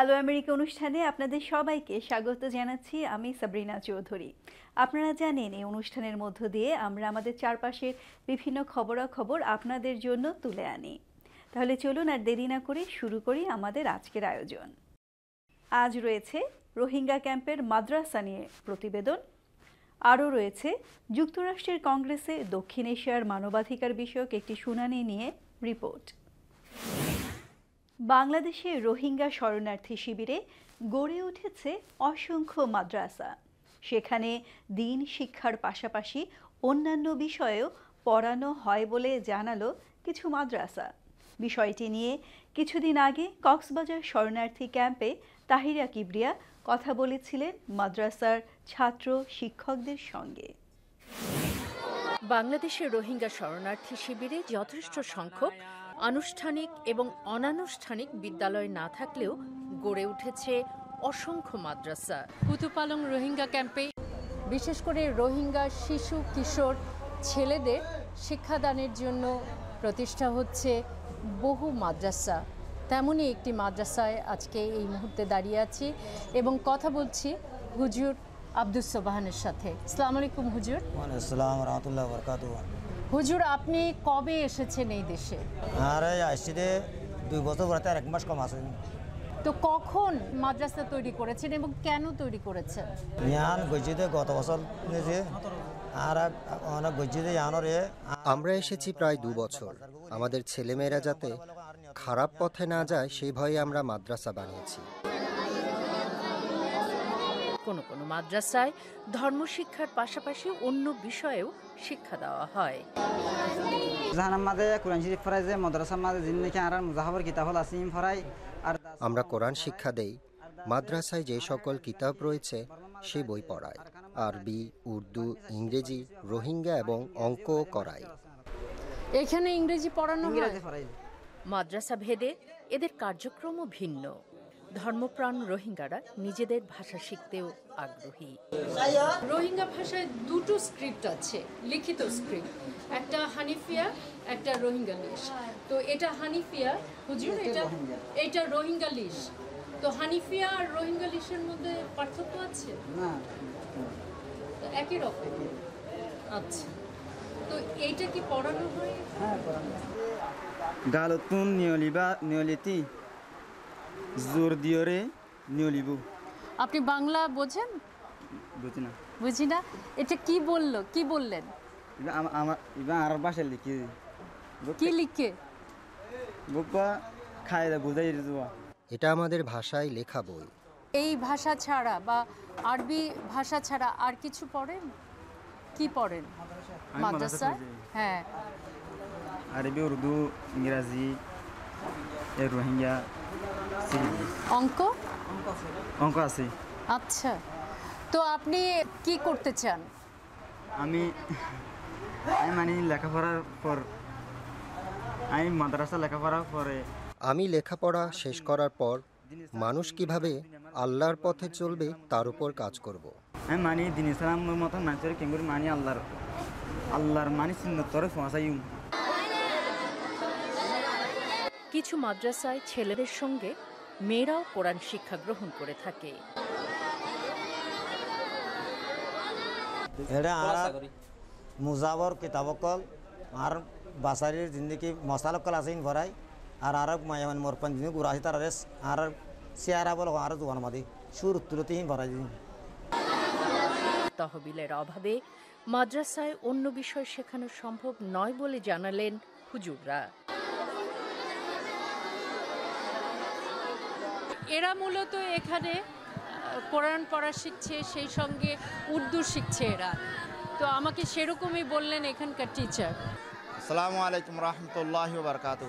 Hello America অনুষ্ঠানে আপনাদের সবাইকে স্বাগত জানাচ্ছি আমি সাবরিনা চৌধুরী আপনারা জানেন এই অনুষ্ঠানের মধ্য দিয়ে আমরা আমাদের চারপাশের বিভিন্ন খবরাখবর আপনাদের জন্য তুলে আনি তাহলে চলুন আর দেরি না করে শুরু করি আমাদের আজকের আয়োজন আজ রয়েছে রোহিঙ্গা ক্যাম্পের মাদ্রাসা নিয়ে প্রতিবেদন আরও রয়েছে যুক্তরাষ্ট্রের কংগ্রেসে দক্ষিণ এশিয়ার মানবাধিকার বিষয়ক একটি শুনানি নিয়ে রিপোর্ট বাংলাদেশে রোহিঙ্গা শরণার্থী শিবিরে গড়ে উঠেছে অসংখ্য মাদ্রাসা সেখানে দিন শিক্ষার পাশাপাশি অন্যান্য বিষয়েও পড়ানো হয় বলে জানালো কিছু মাদ্রাসা বিষয়টি নিয়ে কিছুদিন আগে কক্সবাজার শরণার্থী ক্যাম্পে তাহিরা কিবরিয়া কথা বলেছিলেন মাদ্রাসার ছাত্র শিক্ষকদের সঙ্গে বাংলাদেশের রোহিঙ্গা শরণার্থী শিবিরে যথেষ্ট সংখ্যক আনুষ্ঠানিক এবং অনানুষ্ঠানিক বিদ্যালয় না থাকলেও গড়ে উঠেছে অসংখ্য মাদ্রাসা কুতুপালং রোহিঙ্গা ক্যাম্পে বিশেষ করে রোহিঙ্গা শিশু কিশোর ছেলেদের শিক্ষাদানের জন্য প্রতিষ্ঠা হচ্ছে বহু মাদ্রাসা তেমনই একটি মাদ্রাসায় আজকে এই মুহূর্তে দাঁড়িয়ে আছি এবং কথা বলছি হুজুর আব্দুস সোবাহানের সাথে আসসালামু আলাইকুম হুজুর আসসালাম হুজুর আপনি কবে এসেছেন এই দেশে আর আসছি রে দুই বছর পরে আর এক মাস কম আসেন তো কখন মাদ্রাসা তৈরি করেছেন এবং কেন তৈরি করেছেন ইয়ান গজিতে গত বছর নিয়েছে আর অনেক গজিতে আমরা এসেছি প্রায় দু বছর আমাদের ছেলেমেয়েরা যাতে খারাপ পথে না যায় সেই ভয়ে আমরা মাদ্রাসা বানিয়েছি কোনো কোনো মাদ্রাসায় ধর্মশিক্ষার পাশাপাশি অন্য বিষয়েও শিক্ষা দেওয়া হয় আমরা কোরআন শিক্ষা দেই মাদ্রাসায় যে সকল কিতাব রয়েছে সে বই পড়ায় আরবি উর্দু ইংরেজি রোহিঙ্গা এবং অঙ্ক করায় এখানে ইংরেজি পড়ানো মাদ্রাসা ভেদে এদের কার্যক্রমও ভিন্ন ধর্মপ্রাণ রোহিঙ্গারা নিজেদের ভাষা শিখতেও আগ্রহী রোহিঙ্গা ভাষায় দুটো স্ক্রিপ্ট আছে লিখিত স্ক্রিপ্ট একটা হানিফিয়া একটা রোহিঙ্গা লিশ তো এটা হানিফিয়া বুঝলেন এটা এটা রোহিঙ্গা লিশ তো হানিফিয়া আর রোহিঙ্গা লিশের মধ্যে পার্থক্য আছে না তো একই রকম আচ্ছা তো এইটা কি পড়ানো হয় হ্যাঁ পড়ানো গালতুন নিয়লিবা নিয়লিতি জোর দিও রে নিয়লিবু আপনি বাংলা বোঝেন বুঝি না বুঝি না এটা কি বললো কি বললেন আমার বাসায় লিখে কি লিখে বুঝাই দেওয়া এটা আমাদের ভাষায় লেখা বই এই ভাষা ছাড়া বা আরবি ভাষা ছাড়া আর কিছু পড়েন কি পড়েন মাদ্রাসা হ্যাঁ আরবি উর্দু ইংরাজি রোহিঙ্গা অঙ্ক অঙ্ক আছে আচ্ছা তো আপনি কি করতে চান আমি আমি মানে লেখাপড়ার পর আমি মাদ্রাসা লেখাপড়ার পরে আমি লেখাপড়া শেষ করার পর মানুষ কিভাবে আল্লাহর পথে চলবে তার উপর কাজ করব। আমি মানি দিন ইসলামের মতন মানুষের কেঙ্গুর মানি আল্লাহর আল্লাহর মানি সুন্দর তরে কিছু মাদ্রাসায় ছেলেদের সঙ্গে মেয়েরাও কোরআন শিক্ষা গ্রহণ করে থাকে মুজাবর কিতাবকল আর বাসারির জিন্দগি মশালকল আসেন ভরাই আর আর মায়ামান মরপান দিন গুরাহি তার আর চেয়ারা বল আর জোয়ান মাদি সুর তুলতেহীন ভরাই দিন তহবিলের অভাবে মাদ্রাসায় অন্য বিষয় শেখানো সম্ভব নয় বলে জানালেন হুজুররা এরা মূলত এখানে কোরআন পড়া শিখছে সেই সঙ্গে উর্দু শিখছে এরা তো আমাকে সেরকমই বললেন এখানকার টিচার আসসালামু আলাইকুম রহমতুল্লাহ বরকাত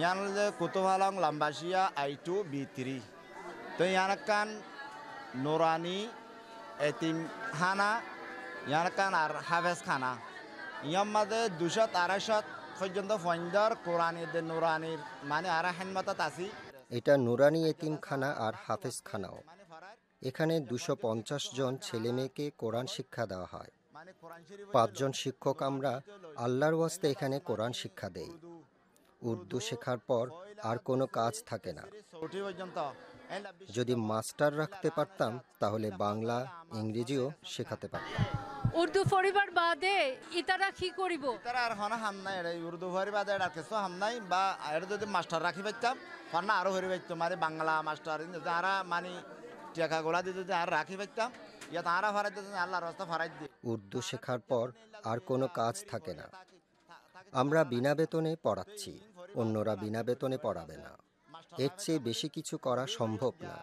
ইয়ানলে Kutupalong Lambasia I two B three তো ইয়ানকান নোরানি হানা ইয়ানকান আর খানা ইয়ার মাদে দুশত আড়াইশত পর্যন্ত ফন্দর কোরআনিদের নোরানির মানে আর হেনমতত আছি এটা নুরানি এতিমখানা আর খানাও এখানে দুশো পঞ্চাশ জন ছেলে মেয়েকে কোরআন শিক্ষা দেওয়া হয় পাঁচজন শিক্ষক আমরা আল্লাহর ওয়াস্তে এখানে কোরআন শিক্ষা দেই উর্দু শেখার পর আর কোনো কাজ থাকে না যদি মাস্টার রাখতে পারতাম তাহলে বাংলা ইংরেজিও শেখাতে পারতাম উর্দু পরিবার বাদে ইতারা কি করিব তারা আর হন হাম নাই এরাই উর্দু পরিবার বাদে এটা কিছু হাম নাই বা এর যদি মাস্টার রাখি পাইতাম হন না আরও হরি পাইতাম মানে বাংলা মাস্টার যারা মানে টাকা গোলা দিতে আর রাখি পাইতাম ইয়া তারা ফারাই দিতে আল্লাহ রাস্তা ফারাই দিয়ে উর্দু শেখার পর আর কোনো কাজ থাকে না আমরা বিনা বেতনে পড়াচ্ছি অন্যরা বিনা বেতনে পড়াবে না এর চেয়ে বেশি কিছু করা সম্ভব না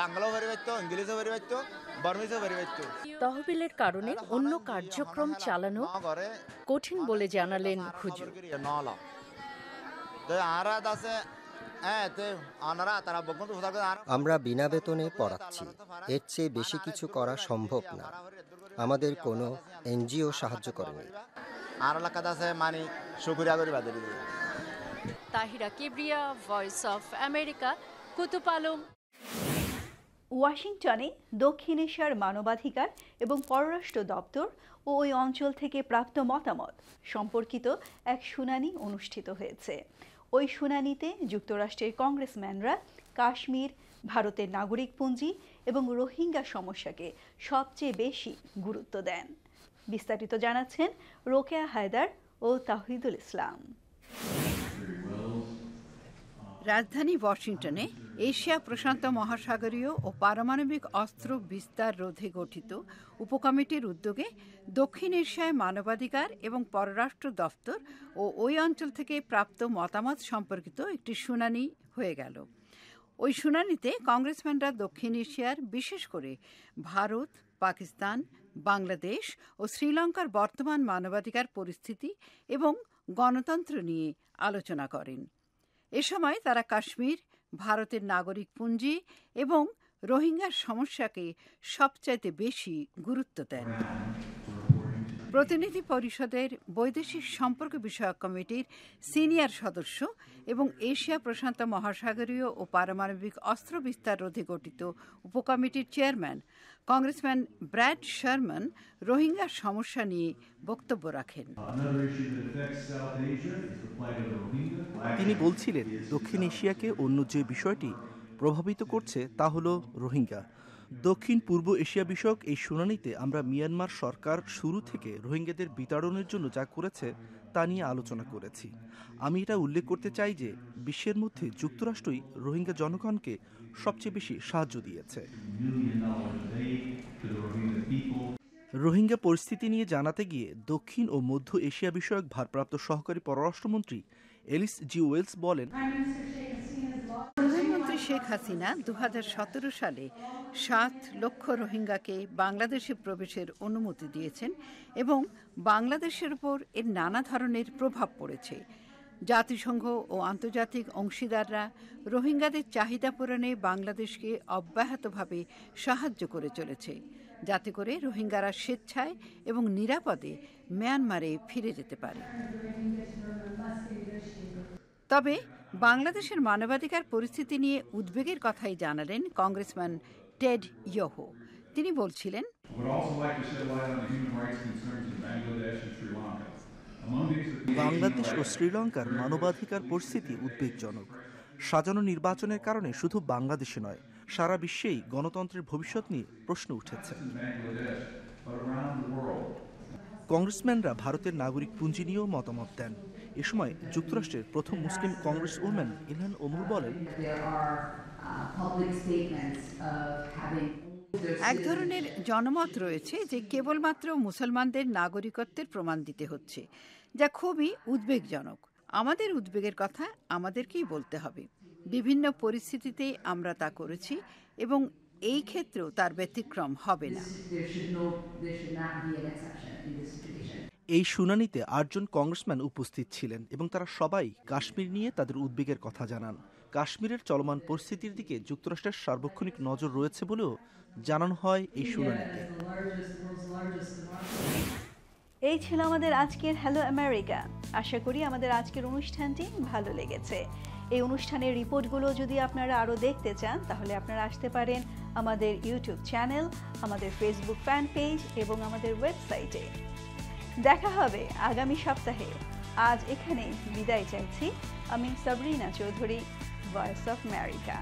বাংলাও পাইতো ইংলিশও পাইতো বর্মিজও পাইতো তহবিলের কারণে অন্য কার্যক্রম চালানো কঠিন বলে জানালেন খুজু আমরা বিনা বেতনে পড়াচ্ছি এর চেয়ে বেশি কিছু করা সম্ভব না আমাদের কোনো এনজিও সাহায্য করেনি Tahira Kibria Voice of America Kutupalong ওয়াশিংটনে দক্ষিণেশ্বর মানবাধিকার এবং পররাষ্ট্র দপ্তর ও ওই অঞ্চল থেকে প্রাপ্ত মতামত সম্পর্কিত এক শুনানি অনুষ্ঠিত হয়েছে ওই শুনানিতে যুক্তরাষ্ট্রের কংগ্রেসম্যানরা কাশ্মীর ভারতের নাগরিক পুঞ্জি এবং রোহিঙ্গা সমস্যাকে সবচেয়ে বেশি গুরুত্ব দেন বিস্তারিত জানাচ্ছেন রোকেয়া হায়দার ও তাহিদুল ইসলাম রাজধানী ওয়াশিংটনে এশিয়া প্রশান্ত মহাসাগরীয় ও পারমাণবিক অস্ত্র বিস্তার রোধে গঠিত উপকমিটির উদ্যোগে দক্ষিণ এশিয়ায় মানবাধিকার এবং পররাষ্ট্র দপ্তর ও ওই অঞ্চল থেকে প্রাপ্ত মতামত সম্পর্কিত একটি শুনানি হয়ে গেল ওই শুনানিতে কংগ্রেসম্যানরা দক্ষিণ এশিয়ার বিশেষ করে ভারত পাকিস্তান বাংলাদেশ ও শ্রীলঙ্কার বর্তমান মানবাধিকার পরিস্থিতি এবং গণতন্ত্র নিয়ে আলোচনা করেন এ সময় তারা কাশ্মীর ভারতের নাগরিক পুঞ্জি এবং রোহিঙ্গার সমস্যাকে সবচাইতে বেশি গুরুত্ব দেন প্রতিনিধি পরিষদের বৈদেশিক সম্পর্ক বিষয়ক কমিটির সিনিয়র সদস্য এবং এশিয়া প্রশান্ত মহাসাগরীয় ও পারমাণবিক অস্ত্র বিস্তার রোধে গঠিত উপকমিটির chairman congressman Brad Sherman Rohingya সমস্যা নিয়ে বক্তব্য রাখেন তিনি বলছিলেন দক্ষিণ এশিয়াকে অন্য যে বিষয়টি প্রভাবিত করছে তা হল রোহিঙ্গা দক্ষিণ পূর্ব এশিয়া বিষয়ক এই শুনানিতে আমরা মিয়ানমার সরকার শুরু থেকে রোহিঙ্গাদের বিতাড়নের জন্য যা করেছে তা নিয়ে আলোচনা করেছি আমি এটা উল্লেখ করতে চাই যে বিশ্বের মধ্যে যুক্তরাষ্ট্রই রোহিঙ্গা জনগণকে সবচেয়ে বেশি সাহায্য দিয়েছে রোহিঙ্গা পরিস্থিতি নিয়ে জানাতে গিয়ে দক্ষিণ ও মধ্য এশিয়া বিষয়ক ভারপ্রাপ্ত সহকারী পররাষ্ট্রমন্ত্রী এলিস জি ওয়েলস বলেন শেখ হাসিনা দু সালে সাত লক্ষ রোহিঙ্গাকে বাংলাদেশে প্রবেশের অনুমতি দিয়েছেন এবং বাংলাদেশের উপর এর নানা ধরনের প্রভাব পড়েছে জাতিসংঘ ও আন্তর্জাতিক অংশীদাররা রোহিঙ্গাদের চাহিদা পূরণে বাংলাদেশকে অব্যাহতভাবে সাহায্য করে চলেছে যাতে করে রোহিঙ্গারা স্বেচ্ছায় এবং নিরাপদে মিয়ানমারে ফিরে যেতে পারে তবে বাংলাদেশের মানবাধিকার পরিস্থিতি নিয়ে উদ্বেগের কথাই জানালেন কংগ্রেসম্যান টেড ইয়হো তিনি বলছিলেন বাংলাদেশ ও শ্রীলঙ্কার মানবাধিকার পরিস্থিতি উদ্বেগজনক সাজানো নির্বাচনের কারণে শুধু বাংলাদেশে নয় সারা বিশ্বেই গণতন্ত্রের ভবিষ্যৎ নিয়ে প্রশ্ন উঠেছে কংগ্রেসম্যানরা ভারতের নাগরিক পুঞ্জি নিয়েও মতামত দেন এ সময় যুক্তরাষ্ট্রের প্রথম মুসলিম কংগ্রেস উম্যান ইলহান ওমর বলেন এক ধরনের জনমত রয়েছে যে কেবলমাত্র মুসলমানদের নাগরিকত্বের প্রমাণ দিতে হচ্ছে যা খুবই উদ্বেগজনক আমাদের উদ্বেগের কথা আমাদেরকেই বলতে হবে বিভিন্ন পরিস্থিতিতে আমরা তা করেছি এবং এই ক্ষেত্রেও তার ব্যতিক্রম হবে না এই শুনানিতে আটজন কংগ্রেসম্যান উপস্থিত ছিলেন এবং তারা সবাই কাশ্মীর নিয়ে তাদের উদ্বেগের কথা জানান কাশ্মীরের চলমান পরিস্থিতির দিকে যুক্তরাষ্ট্রের সার্বক্ষণিক নজর রয়েছে বলেও জানানো হয় এই শুনানিতে এই ছিল আমাদের আজকের হ্যালো আমেরিকা আশা করি আমাদের আজকের অনুষ্ঠানটি ভালো লেগেছে এই অনুষ্ঠানের রিপোর্টগুলো যদি আপনারা আরও দেখতে চান তাহলে আপনারা আসতে পারেন আমাদের ইউটিউব চ্যানেল আমাদের ফেসবুক ফ্যান পেজ এবং আমাদের ওয়েবসাইটে দেখা হবে আগামী সপ্তাহে আজ এখানে বিদায় চাইছি আমি Sabrina Chowdhury Voice of America